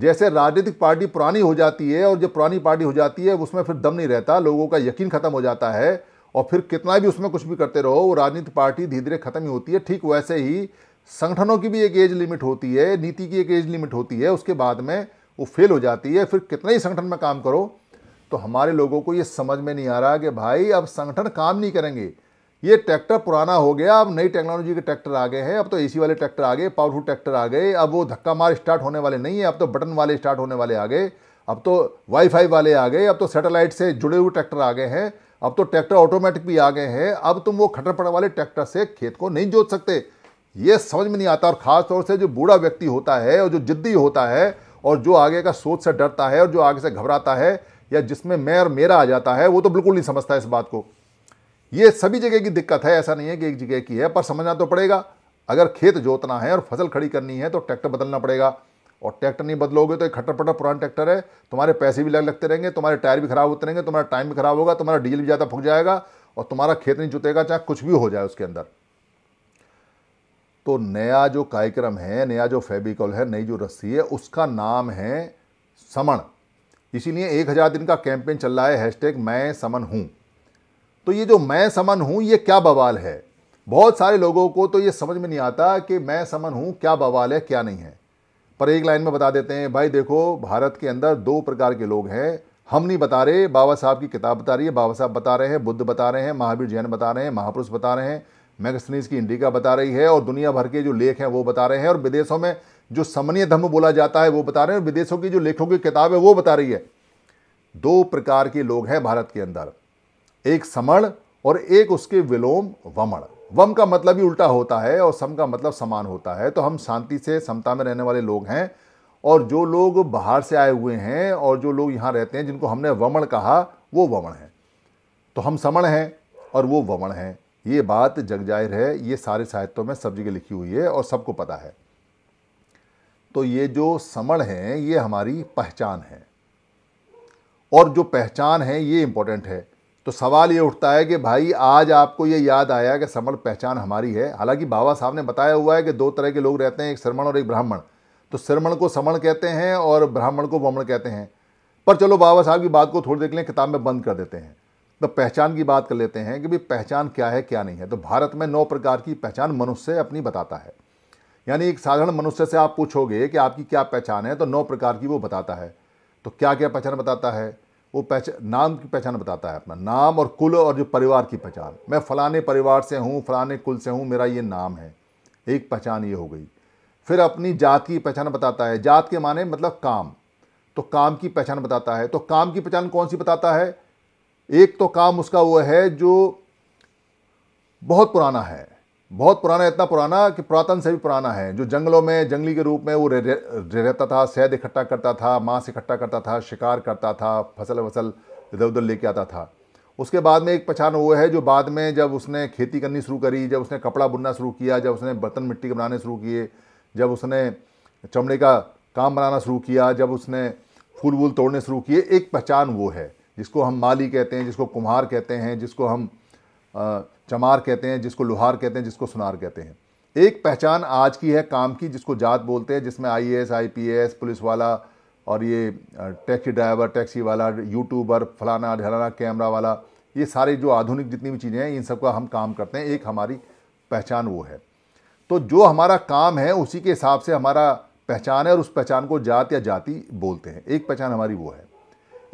जैसे राजनीतिक पार्टी पुरानी हो जाती है और जब पुरानी पार्टी हो जाती है उसमें फिर दम नहीं रहता लोगों का यकीन खत्म हो जाता है और फिर कितना भी उसमें कुछ भी करते रहो वो राजनीतिक पार्टी धीरे धीरे खत्म ही होती है ठीक वैसे ही संगठनों की भी एक एज लिमिट होती है नीति की एक एज लिमिट होती है उसके बाद में वो फेल हो जाती है फिर कितने ही संगठन में काम करो तो हमारे लोगों को ये समझ में नहीं आ रहा कि भाई अब संगठन काम नहीं करेंगे ये ट्रैक्टर पुराना हो गया अब नई टेक्नोलॉजी के ट्रैक्टर आ गए हैं अब तो एसी वाले ट्रैक्टर आ गए पावरफुल ट्रैक्टर आ गए अब वो धक्का मार स्टार्ट होने वाले नहीं है अब तो बटन वाले स्टार्ट होने वाले आ गए अब तो वाईफाई वाले आ गए अब तो सैटेलाइट से जुड़े हुए ट्रैक्टर आ गए हैं अब तो ट्रैक्टर ऑटोमेटिक भी आ गए हैं अब तुम वो खटरपड़ वाले ट्रैक्टर से खेत को नहीं जोत सकते ये समझ में नहीं आता और ख़ासतौर से जो बूढ़ा व्यक्ति होता है और जो जिद्दी होता है और जो आगे का सोच से डरता है और जो आगे से घबराता है या जिसमें मैं और मेरा आ जाता है वो तो बिल्कुल नहीं समझता इस बात को ये सभी जगह की दिक्कत है ऐसा नहीं है कि एक जगह की है पर समझना तो पड़ेगा अगर खेत जोतना है और फसल खड़ी करनी है तो ट्रैक्टर बदलना पड़ेगा और ट्रैक्टर नहीं बदलोगे तो एक खट्टर पटर पुराना ट्रैक्टर है तुम्हारे पैसे भी लग लगते रहेंगे तुम्हारे टायर भी खराब होते रहेंगे तुम्हारा टाइम भी खराब होगा तुम्हारा डीजल भी ज़्यादा फूक जाएगा और तुम्हारा खेत नहीं जुतेगा चाहे कुछ भी हो जाए उसके अंदर तो नया जो कार्यक्रम है नया जो फेबिकॉल है नई जो रस्सी है उसका नाम है समण इसीलिए एक हज़ार दिन का कैंपेन चल रहा है हैशटैग मैं समन हूँ तो ये जो मैं समन हूँ ये क्या बवाल है बहुत सारे लोगों को तो ये समझ में नहीं आता कि मैं समन हूँ क्या बवाल है क्या नहीं है पर एक लाइन में बता देते हैं भाई देखो भारत के अंदर दो प्रकार के लोग हैं हम नहीं बता रहे बाबा साहब की किताब बता रही है बाबा साहब बता रहे हैं बुद्ध बता रहे हैं महावीर जैन बता रहे हैं महापुरुष बता रहे हैं मैगसनीज की इंडिका बता रही है और दुनिया भर के जो लेख हैं वो बता रहे हैं और विदेशों में जो समनीय धर्म बोला जाता है वो बता रहे हैं और विदेशों की जो लेखों की किताब है वो बता रही है दो प्रकार के लोग हैं भारत के अंदर एक समण और एक उसके विलोम वमण वम का मतलब ही उल्टा होता है और सम का मतलब समान होता है तो हम शांति से समता में रहने वाले लोग हैं और जो लोग बाहर से आए हुए हैं और जो लोग यहाँ रहते हैं जिनको हमने वमण कहा वो वमण हैं तो हम समण हैं और वो वमण हैं ये बात जग जाहिर है ये सारे साहित्यों में सब जगह लिखी हुई है और सबको पता है तो ये जो समण हैं ये हमारी पहचान है और जो पहचान है ये इंपॉर्टेंट है तो सवाल ये उठता है कि भाई आज आपको ये याद आया कि समण पहचान हमारी है हालांकि बाबा साहब ने बताया हुआ है कि दो तरह के लोग रहते हैं एक श्रमण और एक ब्राह्मण तो श्रमण को समण कहते हैं और ब्राह्मण को वमण कहते हैं पर चलो बाबा साहब की बात को थोड़ी देख लें किताब में बंद कर देते हैं तो पहचान की बात कर लेते हैं कि भाई पहचान क्या है क्या नहीं है तो भारत में नौ प्रकार की पहचान मनुष्य अपनी बताता है यानी एक साधारण मनुष्य से आप पूछोगे कि आपकी क्या पहचान है तो नौ प्रकार की वो बताता है तो क्या क्या पहचान बताता है वो पहच नाम की पहचान बताता है अपना नाम और कुल और जो परिवार की पहचान मैं फलाने परिवार से हूँ फलाने कुल से हूँ मेरा ये नाम है एक पहचान ये हो गई फिर अपनी जात की पहचान बताता है जात के माने मतलब काम तो काम की पहचान बताता है तो काम की पहचान कौन सी बताता है एक तो काम उसका वो है जो बहुत पुराना है बहुत पुराना इतना पुराना कि पुरातन से भी पुराना है जो जंगलों में जंगली के रूप में वो रह, रह, रहता था शहद इकट्ठा करता था मांस इकट्ठा करता था शिकार करता था फसल वसल इधर उधर लेके आता था उसके बाद में एक पहचान वो है जो बाद में जब उसने खेती करनी शुरू करी जब उसने कपड़ा बुनना शुरू किया जब उसने बर्तन मिट्टी के बनाने शुरू किए जब उसने चमड़े का काम बनाना शुरू किया जब उसने फूल वूल तोड़ने शुरू किए एक पहचान वो है जिसको हम माली कहते हैं जिसको कुम्हार कहते हैं जिसको हम चमार कहते हैं जिसको लुहार कहते हैं जिसको सुनार कहते हैं एक पहचान आज की है काम की जिसको जात बोलते हैं जिसमें I I S P S police वाला और ये टैक्सी ड्राइवर टैक्सी वाला यूट्यूबर फलाना ढलाना कैमरा वाला ये सारे जो आधुनिक जितनी भी चीज़ें हैं इन सब का हम काम करते हैं एक हमारी पहचान वो है तो जो हमारा काम है उसी के हिसाब से हमारा पहचान है और उस पहचान को जात या जाति बोलते हैं एक पहचान हमारी वो है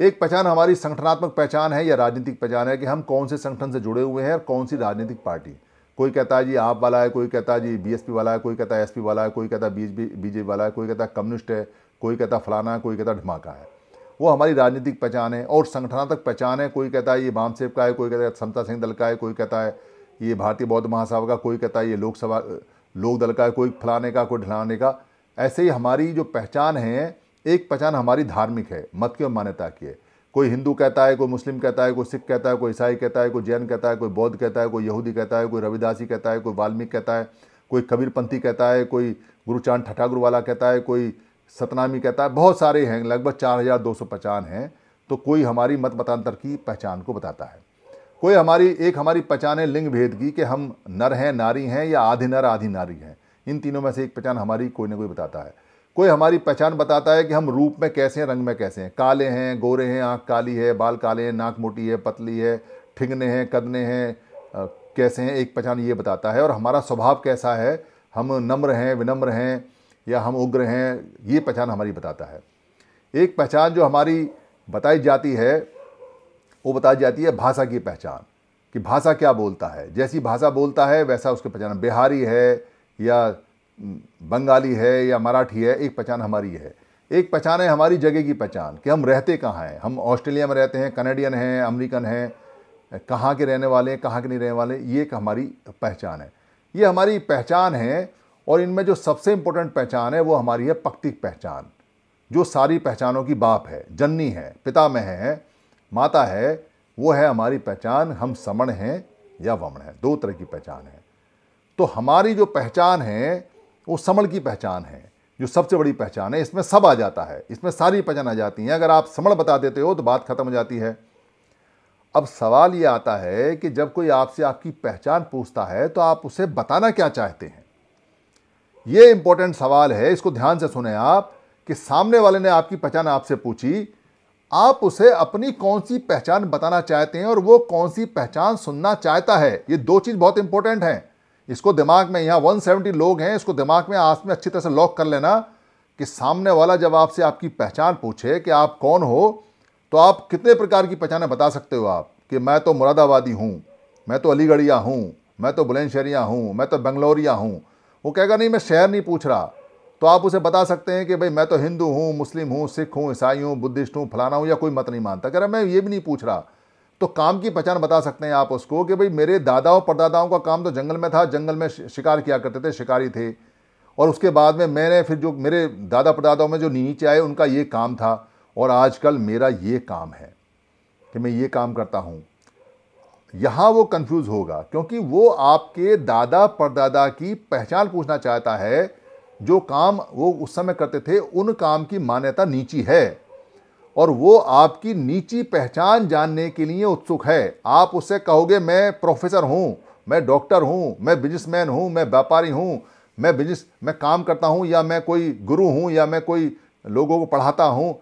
एक पहचान हमारी संगठनात्मक पहचान है या राजनीतिक पहचान है कि हम कौन से संगठन से जुड़े हुए हैं और कौन सी राजनीतिक पार्टी कोई कहता है जी आप वाला है कोई कहता है जी बीएसपी वाला है कोई कहता है एसपी वाला है कोई कहता है बीजेपी वाला है कोई कहता है कम्युनिस्ट है कोई कहता है फलाना है कोई कहता है धमाका है वो हमारी राजनीतिक पहचान है और संगठनात्मक पहचान है कोई कहता है ये वाम का है कोई कहता है समता सिंह दल का है कोई कहता है ये भारतीय बौद्ध महासभा का कोई कहता है ये लोकसभा लोक दल का है कोई फलाने का कोई ढलाने का ऐसे ही हमारी जो पहचान है एक पहचान हमारी धार्मिक है मत की और मान्यता की है कोई हिंदू कहता है कोई मुस्लिम कहता है कोई सिख कहता है कोई ईसाई कहता है कोई जैन कहता है कोई बौद्ध कहता है कोई यहूदी कहता है कोई रविदासी कहता है कोई वाल्मीकि कहता है कोई कबीरपंथी कहता है कोई गुरुचांद ठठागुर वाला कहता है कोई सतनामी कहता है बहुत सारे हैं लगभग चार हज़ार दो सौ पहचान हैं तो कोई हमारी मत मतांतर की पहचान को बताता है कोई हमारी एक हमारी पहचान है लिंग भेद की कि हम नर हैं नारी हैं या आधी नर आधी नारी हैं इन तीनों में से एक पहचान हमारी कोई ना कोई बताता है कोई हमारी पहचान बताता है कि हम रूप में कैसे हैं रंग में कैसे हैं काले हैं गोरे हैं आँख काली है बाल काले हैं नाक मोटी है पतली है ठिंगने हैं कदने हैं कैसे हैं एक पहचान ये बताता है और हमारा स्वभाव कैसा है हम नम्र हैं विनम्र हैं या हम उग्र हैं ये पहचान हमारी बताता है एक पहचान जो हमारी बताई जाती है वो बताई जाती है भाषा की पहचान कि भाषा क्या बोलता है जैसी भाषा बोलता है वैसा उसकी पहचान बिहारी है या बंगाली है या मराठी है एक पहचान हमारी है एक पहचान है हमारी जगह की पहचान कि हम रहते कहाँ हैं हम ऑस्ट्रेलिया में रहते हैं कनेडियन हैं अमेरिकन हैं कहाँ के रहने वाले हैं कहाँ के नहीं रहने वाले ये एक हमारी पहचान है ये हमारी पहचान है और इनमें जो सबसे इम्पोर्टेंट पहचान है वो हमारी है पक्तिक पहचान जो सारी पहचानों की बाप है जन्नी है पिता में है माता है वो है हमारी पहचान हम समण हैं या वमण हैं दो तरह की पहचान है तो हमारी जो पहचान है वो समण की पहचान है जो सबसे बड़ी पहचान है इसमें सब आ जाता है इसमें सारी पहचान आ जाती हैं अगर आप समण बता देते हो तो बात खत्म हो जाती है अब सवाल ये आता है कि जब कोई आपसे आपकी पहचान पूछता है तो आप उसे बताना क्या चाहते हैं ये इंपॉर्टेंट सवाल है इसको ध्यान से सुने आप कि सामने वाले ने आपकी पहचान आपसे पूछी आप उसे अपनी कौन सी पहचान बताना चाहते हैं और वो कौन सी पहचान सुनना चाहता है ये दो चीज़ बहुत इंपॉर्टेंट हैं इसको दिमाग में यहाँ 170 लोग हैं इसको दिमाग में आस में अच्छी तरह से लॉक कर लेना कि सामने वाला जब आपसे आपकी पहचान पूछे कि आप कौन हो तो आप कितने प्रकार की पहचानें बता सकते हो आप कि मैं तो मुरादाबादी हूँ मैं तो अलीगढ़िया हूँ मैं तो बुलंदशहरिया हूँ मैं तो बंगलौरिया हूँ वो कहेगा नहीं मैं शहर नहीं पूछ रहा तो आप उसे बता सकते हैं कि भाई मैं तो हिंदू हूँ मुस्लिम हूँ सिख हूँ ईसाई हूँ बुद्धिस्ट हूँ फलाना हूँ या कोई मत नहीं मानता कह रहा मैं ये भी नहीं पूछ रहा तो काम की पहचान बता सकते हैं आप उसको कि भाई मेरे दादा और परदादाओं का काम तो जंगल में था जंगल में शिकार किया करते थे शिकारी थे और उसके बाद में मैंने फिर जो मेरे दादा परदादाओं में जो नीचे आए उनका ये काम था और आजकल मेरा ये काम है कि मैं ये काम करता हूँ यहाँ वो कंफ्यूज होगा क्योंकि वो आपके दादा परदादा की पहचान पूछना चाहता है जो काम वो उस समय करते थे उन काम की मान्यता नीची है और वो आपकी नीची पहचान जानने के लिए उत्सुक है आप उससे कहोगे मैं प्रोफेसर हूँ मैं डॉक्टर हूँ मैं बिजनेसमैन हूँ मैं व्यापारी हूँ मैं बिजनेस मैं काम करता हूँ या मैं कोई गुरु हूँ या मैं कोई लोगों को पढ़ाता हूँ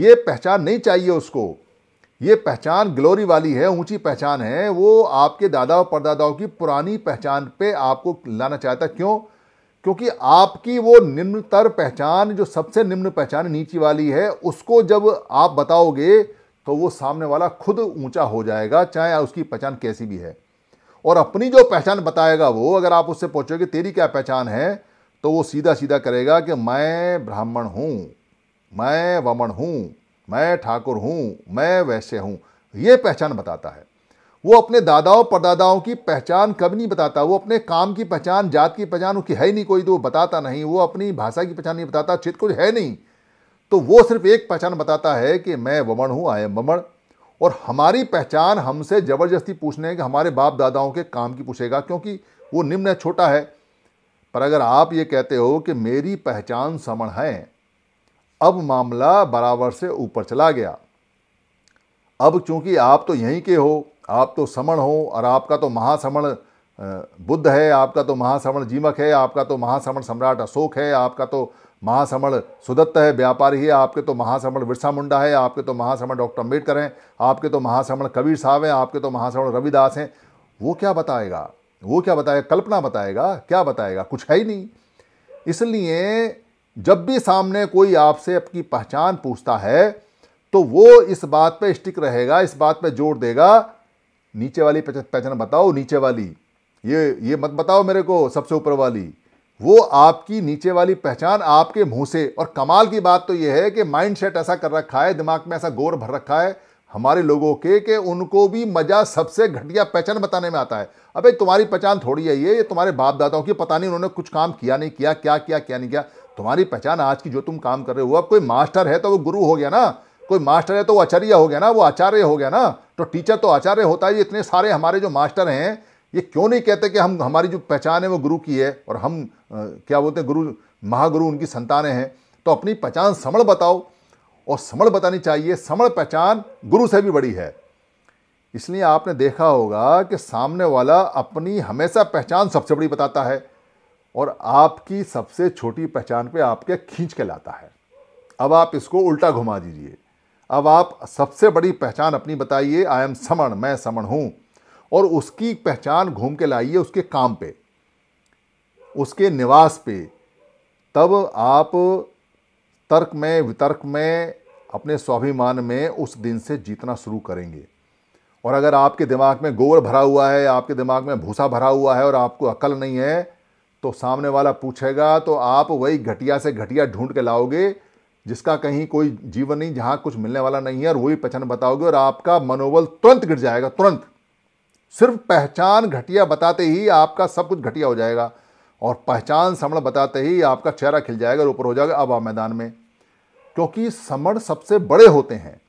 ये पहचान नहीं चाहिए उसको ये पहचान ग्लोरी वाली है ऊंची पहचान है वो आपके दादा और परदादाओं की पुरानी पहचान पे आपको लाना चाहता क्यों क्योंकि आपकी वो निम्नतर पहचान जो सबसे निम्न पहचान नीचे वाली है उसको जब आप बताओगे तो वो सामने वाला खुद ऊंचा हो जाएगा चाहे उसकी पहचान कैसी भी है और अपनी जो पहचान बताएगा वो अगर आप उससे पूछोगे तेरी क्या पहचान है तो वो सीधा सीधा करेगा कि मैं ब्राह्मण हूँ मैं वमन हूँ मैं ठाकुर हूँ मैं वैश्य हूँ ये पहचान बताता है वो अपने दादाओं परदादाओं की पहचान कभी नहीं बताता वो अपने काम की पहचान जात की पहचान उसकी है ही नहीं कोई तो बताता नहीं वो अपनी भाषा की पहचान नहीं बताता चित कुछ है नहीं तो वो सिर्फ एक पहचान बताता है कि मैं वमण हूँ आई एम वमण और हमारी पहचान हमसे ज़बरदस्ती पूछने के हमारे बाप दादाओं के काम की पूछेगा क्योंकि वो निम्न है छोटा है पर अगर आप ये कहते हो कि मेरी पहचान समण है अब मामला बराबर से ऊपर चला गया अब चूंकि आप तो यहीं के हो आप तो समण हो और आपका तो महासमण बुद्ध है आपका तो महासमण जीमक है आपका तो महासमण सम्राट अशोक है आपका तो महासमण सुदत्त है व्यापारी है आपके तो महासमण बिरसा मुंडा है आपके तो महासमण डॉक्टर अम्बेडकर हैं आपके तो महासमण कबीर साहब हैं आपके तो महासमण रविदास हैं वो क्या बताएगा वो क्या बताएगा कल्पना बताएगा क्या बताएगा कुछ है ही नहीं इसलिए जब भी सामने कोई आपसे आपकी पहचान पूछता है तो वो इस बात पे स्टिक रहेगा इस बात पे जोर देगा नीचे वाली पहचान बताओ नीचे वाली ये ये मत बताओ मेरे को सबसे ऊपर वाली वो आपकी नीचे वाली पहचान आपके मुंह से और कमाल की बात तो ये है कि माइंड सेट ऐसा कर रखा है दिमाग में ऐसा गोर भर रखा है हमारे लोगों के कि उनको भी मज़ा सबसे घटिया पहचान बताने में आता है अबे तुम्हारी पहचान थोड़ी है ये ये तुम्हारे बाप दादाओं की पता नहीं उन्होंने कुछ काम किया नहीं किया क्या किया क्या नहीं किया तुम्हारी पहचान आज की जो तुम काम कर रहे हो अब कोई मास्टर है तो वो गुरु हो गया ना कोई मास्टर है तो वो आचार्य हो गया ना वो आचार्य हो गया ना तो टीचर तो आचार्य होता है इतने सारे हमारे जो मास्टर हैं ये क्यों नहीं कहते कि हम हमारी जो पहचान है वो गुरु की है और हम आ, क्या बोलते हैं गुरु महागुरु उनकी संतानें हैं तो अपनी पहचान समण बताओ और समण बतानी चाहिए समण पहचान गुरु से भी बड़ी है इसलिए आपने देखा होगा कि सामने वाला अपनी हमेशा पहचान सबसे बड़ी बताता है और आपकी सबसे छोटी पहचान पे आपके खींच के लाता है अब आप इसको उल्टा घुमा दीजिए अब आप सबसे बड़ी पहचान अपनी बताइए आई एम समण मैं समण हूँ और उसकी पहचान घूम के लाइए उसके काम पे उसके निवास पे तब आप तर्क में वितर्क में अपने स्वाभिमान में उस दिन से जीतना शुरू करेंगे और अगर आपके दिमाग में गोबर भरा हुआ है आपके दिमाग में भूसा भरा हुआ है और आपको अकल नहीं है तो सामने वाला पूछेगा तो आप वही घटिया से घटिया ढूंढ के लाओगे जिसका कहीं कोई जीवन नहीं जहां कुछ मिलने वाला नहीं है और वही पहचान बताओगे और आपका मनोबल तुरंत गिर जाएगा तुरंत सिर्फ पहचान घटिया बताते ही आपका सब कुछ घटिया हो जाएगा और पहचान समण बताते ही आपका चेहरा खिल जाएगा और ऊपर हो जाएगा अब आप मैदान में क्योंकि समण सबसे बड़े होते हैं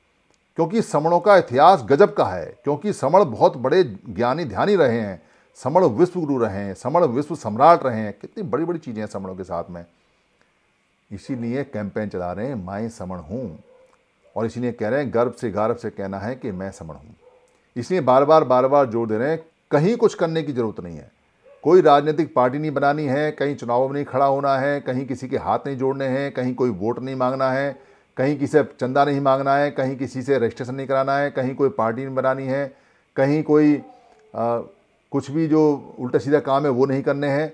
क्योंकि समणों का इतिहास गजब का है क्योंकि समण बहुत बड़े ज्ञानी ध्यानी रहे हैं समण विश्व गुरु रहे हैं समण विश्व सम्राट रहे हैं कितनी बड़ी बड़ी चीज़ें हैं समणों के साथ में इसीलिए कैंपेन चला रहे हैं मैं समण हूँ और इसीलिए कह रहे हैं गर्व से गर्व से कहना है कि मैं समण हूँ इसलिए बार बार बार बार जोर दे रहे हैं कहीं कुछ करने की ज़रूरत नहीं है कोई राजनीतिक पार्टी नहीं बनानी है कहीं चुनावों में नहीं खड़ा होना है कहीं किसी के हाथ नहीं जोड़ने हैं कहीं कोई वोट नहीं मांगना है कहीं किसी से चंदा नहीं मांगना है कहीं किसी से रजिस्ट्रेशन नहीं कराना है कहीं कोई पार्टी नहीं बनानी है कहीं कोई आ, कुछ भी जो उल्टा सीधा काम है वो नहीं करने हैं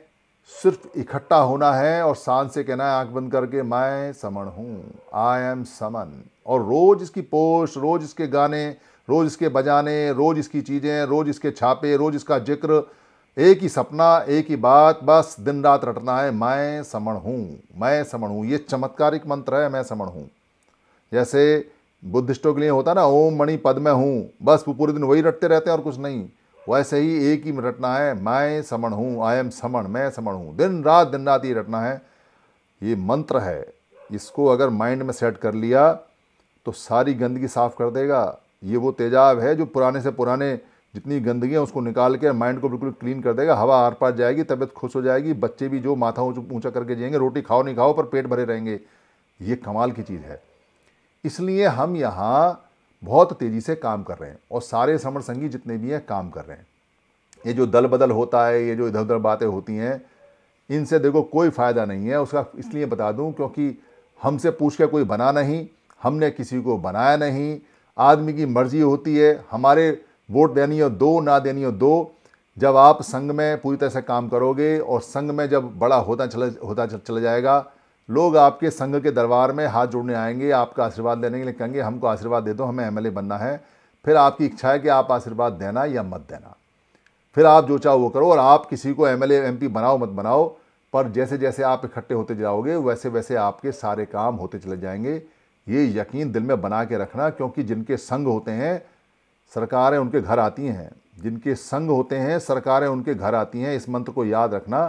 सिर्फ इकट्ठा होना है और सांस से कहना है आंख बंद करके मैं समन हूँ आई एम समन और रोज़ इसकी पोस्ट रोज़ इसके गाने रोज़ इसके बजाने रोज़ इसकी चीज़ें रोज़ इसके छापे रोज़ इसका जिक्र एक ही सपना एक ही बात बस दिन रात रटना है मैं समण हूँ मैं समण हूँ ये चमत्कारिक मंत्र है मैं समण हूँ जैसे बुद्धिस्टों के लिए होता ना ओम मणि पद में हूँ बस वो पूरे दिन वही रटते रहते हैं और कुछ नहीं वैसे ही एक ही रटना है मैं समण हूँ आई एम समण मैं समण हूँ दिन रात दिन रात ये रटना है ये मंत्र है इसको अगर माइंड में सेट कर लिया तो सारी गंदगी साफ कर देगा ये वो तेजाब है जो पुराने से पुराने जितनी गंदगी है उसको निकाल के माइंड को बिल्कुल क्लीन कर देगा हवा आर पार जाएगी तबीयत खुश हो जाएगी बच्चे भी जो माथा ऊँचा करके जाएंगे रोटी खाओ नहीं खाओ पर पेट भरे रहेंगे ये कमाल की चीज़ है इसलिए हम यहाँ बहुत तेज़ी से काम कर रहे हैं और सारे समर संघी जितने भी हैं काम कर रहे हैं ये जो दल बदल होता है ये जो इधर उधर बातें होती हैं इनसे देखो कोई फ़ायदा नहीं है उसका इसलिए बता दूं क्योंकि हमसे पूछ के कोई बना नहीं हमने किसी को बनाया नहीं आदमी की मर्जी होती है हमारे वोट देनी हो दो ना देनी हो दो जब आप संघ में पूरी तरह से काम करोगे और संघ में जब बड़ा होता चला होता चला जाएगा लोग आपके संघ के दरबार में हाथ जोड़ने आएंगे आपका आशीर्वाद लेने के लिए कहेंगे हमको आशीर्वाद दे दो हमें एम बनना है फिर आपकी इच्छा है कि आप आशीर्वाद देना या मत देना फिर आप जो चाहो वो करो और आप किसी को एम एल बनाओ मत बनाओ पर जैसे जैसे आप इकट्ठे होते जाओगे वैसे वैसे आपके सारे काम होते चले जाएंगे ये यकीन दिल में बना के रखना क्योंकि जिनके संग होते हैं सरकारें उनके घर आती हैं जिनके संग होते हैं सरकारें उनके घर आती हैं इस मंत्र को याद रखना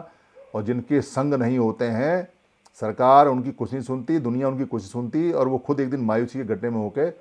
और जिनके संग नहीं होते हैं सरकार उनकी कुछ नहीं सुनती दुनिया उनकी कुछ सुनती और वो खुद एक दिन मायूसी के गड्ढे में होकर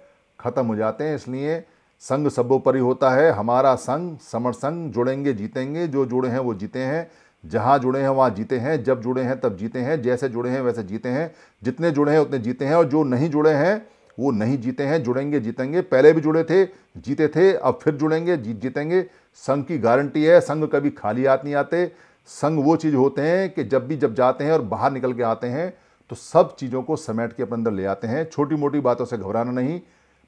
ख़त्म हो जाते हैं इसलिए संघ सबोपरि होता है हमारा संघ समर संघ जुड़ेंगे जीतेंगे जो जुड़े हैं वो जीते हैं जहाँ जुड़े हैं वहाँ जीते हैं जब जुड़े हैं तब जीते हैं जैसे जुड़े हैं वैसे जीते हैं जितने जुड़े हैं उतने जीते हैं और जो नहीं जुड़े हैं वो नहीं जीते हैं जुड़ेंगे जीतेंगे पहले भी जुड़े थे जीते थे अब फिर जुड़ेंगे जीत जीतेंगे संघ की गारंटी है संघ कभी खाली हाथ नहीं आते संग वो चीज़ होते हैं कि जब भी जब जाते हैं और बाहर निकल के आते हैं तो सब चीज़ों को समेट के अपने अंदर ले आते हैं छोटी मोटी बातों से घबराना नहीं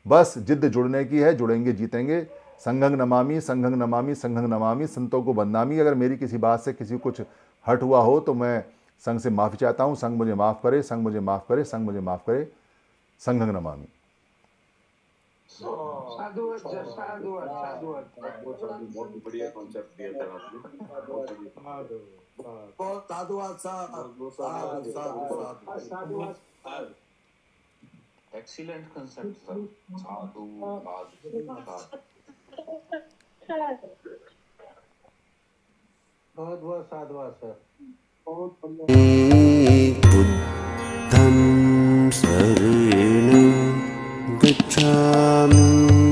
बस जिद्द जुड़ने की है जुड़ेंगे जीतेंगे संघंग नमामी संघंग नमामी संघंग नमामी संतों को बदनामी अगर मेरी किसी बात से किसी कुछ हट हुआ हो तो मैं संघ से माफ़ी चाहता हूँ संघ मुझे माफ़ करे संघ मुझे माफ़ करे संघ मुझे माफ़ करे संघंग नमामी साधुवाद बहुत एक्सीलेंट कंसेप्ट सर साधु बहुत बहुत साधुवाद सर बहुत सर 재미ýट